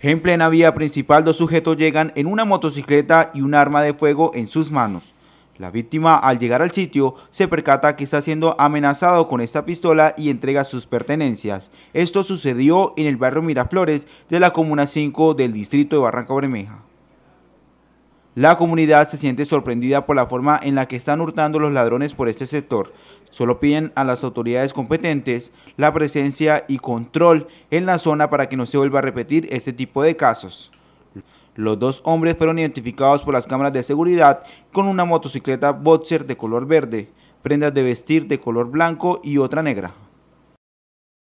En plena vía principal, dos sujetos llegan en una motocicleta y un arma de fuego en sus manos. La víctima, al llegar al sitio, se percata que está siendo amenazado con esta pistola y entrega sus pertenencias. Esto sucedió en el barrio Miraflores de la Comuna 5 del distrito de Barranca Bermeja. La comunidad se siente sorprendida por la forma en la que están hurtando los ladrones por este sector. Solo piden a las autoridades competentes la presencia y control en la zona para que no se vuelva a repetir este tipo de casos. Los dos hombres fueron identificados por las cámaras de seguridad con una motocicleta boxer de color verde, prendas de vestir de color blanco y otra negra.